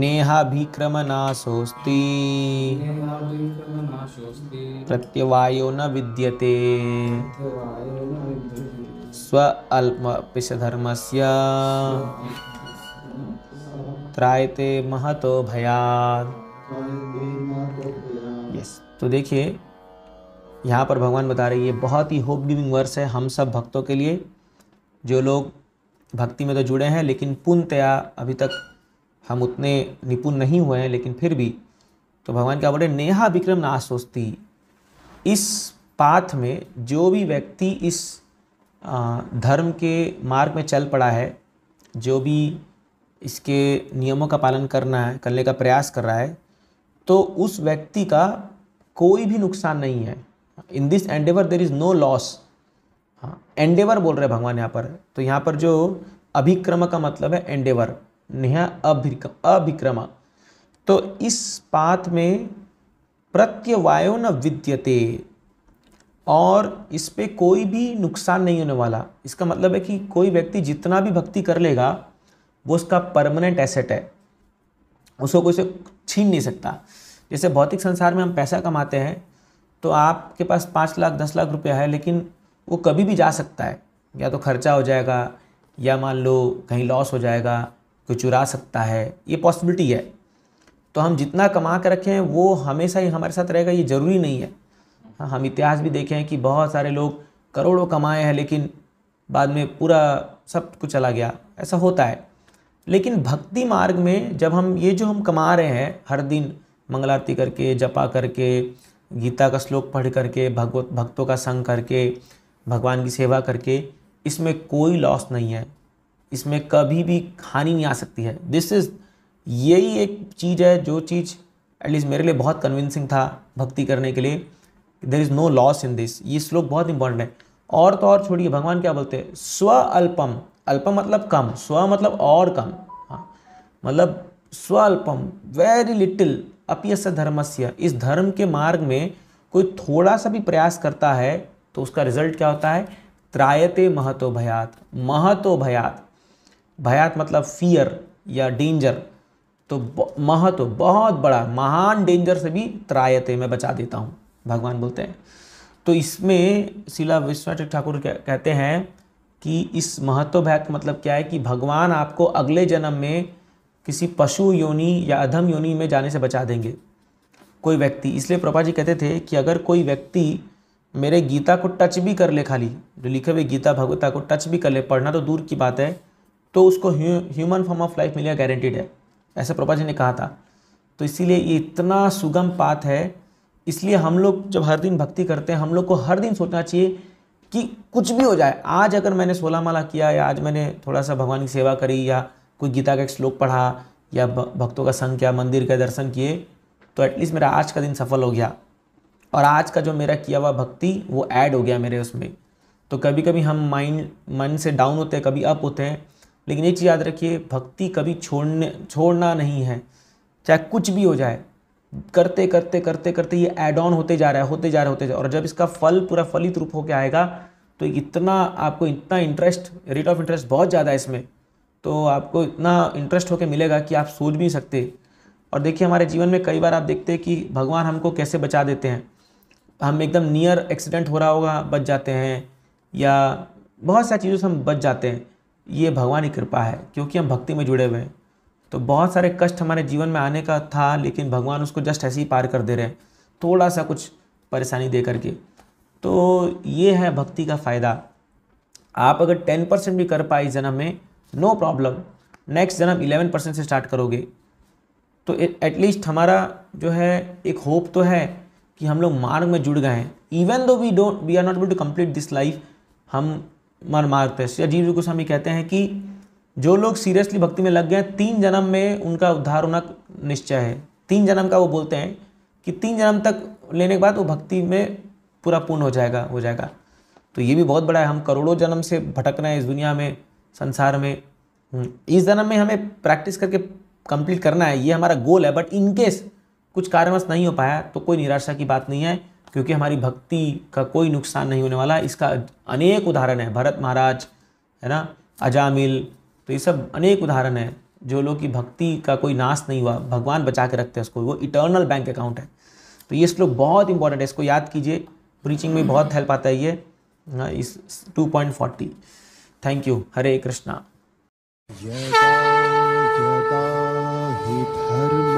नेहाभिक्रमनाशोऽस्ति प्रत्यवायो न विद्यते स्व त्रायते महतो भयाद यस तो देखिए यहाँ पर भगवान बता रहे ये बहुत ही होप गिविंग वर्स है हम सब भक्तों के लिए जो लोग भक्ति में तो जुड़े हैं लेकिन पूर्णतया अभी तक हम उतने निपुण नहीं हुए हैं लेकिन फिर भी तो भगवान क्या बोले नेहा विक्रम ना सोचती इस पाथ में जो भी व्यक्ति इस धर्म के मार्ग में चल पड़ा है जो भी इसके नियमों का पालन करना है करने का प्रयास कर रहा है तो उस व्यक्ति का कोई भी नुकसान नहीं है in this endeavour there is no loss हाँ एंडेवर बोल रहे हैं भगवान यहाँ पर तो यहाँ पर जो अभिक्रम का मतलब है एंडेवर नेहा अभिक्रम अभिक्रमा तो इस पात में प्रत्यवायो न विद्यते और इस पर कोई भी नुकसान नहीं होने वाला इसका मतलब है कि कोई व्यक्ति जितना भी भक्ति कर लेगा वो उसका परमानेंट एसेट है उसको कोई से छीन नहीं सकता जैसे भौतिक संसार में हम पैसा कमाते हैं तो आपके पास पाँच लाख दस लाख रुपया है लेकिन वो कभी भी जा सकता है या तो खर्चा हो जाएगा या मान लो कहीं लॉस हो जाएगा कोई चुरा सकता है ये पॉसिबिलिटी है तो हम जितना कमा कर रखें वो हमेशा ही हमारे साथ रहेगा ये ज़रूरी नहीं है हाँ हम इतिहास भी देखें कि बहुत सारे लोग करोड़ों कमाए हैं लेकिन बाद में पूरा सब कुछ चला गया ऐसा होता है लेकिन भक्ति मार्ग में जब हम ये जो हम कमा रहे हैं हर दिन मंगल आरती करके जपा करके गीता का श्लोक पढ़ करके भगवत भक्तों का संग करके भगवान की सेवा करके इसमें कोई लॉस नहीं है इसमें कभी भी हानि नहीं आ सकती है दिस इज़ यही एक चीज़ है जो चीज़ एटलीस्ट मेरे लिए बहुत कन्विंसिंग था भक्ति करने के लिए there is no loss in this ये श्लोक बहुत इंपॉर्टेंट है और तो और छोड़िए भगवान क्या बोलते हैं स्व अल्पम अल्पम मतलब कम स्व मतलब और कम हाँ मतलब स्व अल्पम वेरी लिटिल अपियस धर्मस्य इस धर्म के मार्ग में कोई थोड़ा सा भी प्रयास करता है तो उसका रिजल्ट क्या होता है त्रायते महतो भयात महतो भयात भयात मतलब फियर या डेंजर तो महत्व तो बहुत बड़ा महान डेंजर से भी त्रायते मैं बचा देता हूँ भगवान बोलते हैं तो इसमें शिला विश्वनाथ ठाकुर कहते हैं कि इस महत्व भयात मतलब क्या है कि भगवान आपको अगले जन्म में किसी पशु योनि या अधम योनि में जाने से बचा देंगे कोई व्यक्ति इसलिए प्रभा जी कहते थे कि अगर कोई व्यक्ति मेरे गीता को टच भी कर ले खाली जो लिखे हुए गीता भगवता को टच भी कर ले पढ़ना तो दूर की बात है तो उसको ह्यूमन फॉर्म ऑफ लाइफ मिलेगा गारंटीड है ऐसा प्रभा जी ने कहा था तो इसीलिए ये इतना सुगम पाथ है इसलिए हम लोग जब हर दिन भक्ति करते हैं हम लोग को हर दिन सोचना चाहिए कि कुछ भी हो जाए आज अगर मैंने सोलह माला किया या आज मैंने थोड़ा सा भगवान की सेवा करी या कोई गीता का एक श्लोक पढ़ा या भक्तों का संग किया मंदिर के दर्शन किए तो एटलीस्ट मेरा आज का दिन सफल हो गया और आज का जो मेरा किया हुआ भक्ति वो ऐड हो गया मेरे उसमें तो कभी कभी हम माइंड मन से डाउन होते हैं कभी अप होते हैं लेकिन ये चीज़ याद रखिए भक्ति कभी छोड़ने छोड़ना नहीं है चाहे कुछ भी हो जाए करते करते करते करते ये एड ऑन होते जा रहा है होते जा रहे होते जा रहे और जब इसका फल पूरा फलित रूप होकर आएगा तो इतना आपको इतना इंटरेस्ट रेट ऑफ इंटरेस्ट बहुत ज़्यादा है इसमें तो आपको इतना इंटरेस्ट होकर मिलेगा कि आप सोच भी नहीं सकते और देखिए हमारे जीवन में कई बार आप देखते हैं कि भगवान हमको कैसे बचा देते हैं हम एकदम नियर एक्सीडेंट हो रहा होगा बच जाते हैं या बहुत सारी चीज़ों से हम बच जाते हैं ये भगवान की कृपा है क्योंकि हम भक्ति में जुड़े हुए हैं तो बहुत सारे कष्ट हमारे जीवन में आने का था लेकिन भगवान उसको जस्ट ऐसे ही पार कर दे रहे हैं थोड़ा सा कुछ परेशानी दे करके तो ये है भक्ति का फ़ायदा आप अगर टेन परसेंट भी कर पाए जन्म में नो प्रॉब्लम नेक्स्ट जन्म इलेवन परसेंट से स्टार्ट करोगे तो एटलीस्ट हमारा जो है एक होप तो है कि हम लोग मार्ग में जुड़ गए हैं even though we don't we are not able to complete this life हम मर्मार्तेस या जीव गोस्वामी कहते हैं कि जो लोग सीरियसली भक्ति में लग गए तीन जन्म में उनका उद्धार होना निश्चय है तीन जन्म का वो बोलते हैं कि तीन जन्म तक लेने के बाद वो भक्ति में पूरा पूर्ण हो जाएगा हो जाएगा तो ये भी बहुत बड़ा है हम करोड़ों जन्म से भटक रहे हैं इस दुनिया में संसार में हम्म, इस जन्म में हमें प्रैक्टिस करके कंप्लीट करना है ये हमारा गोल है बट इनकेस कुछ कारणवश नहीं हो पाया तो कोई निराशा की बात नहीं है क्योंकि हमारी भक्ति का कोई नुकसान नहीं होने वाला इसका अनेक उदाहरण है भरत महाराज है ना अजामिल तो ये सब अनेक उदाहरण है जो लोग की भक्ति का कोई नाश नहीं हुआ भगवान बचा के रखते हैं उसको वो इटर्नल बैंक अकाउंट है तो ये श्लोक बहुत इंपॉर्टेंट है इसको याद कीजिए ब्रीचिंग में बहुत हेल्प आता है ये इस two point forty thank you Hare Krishna धर्म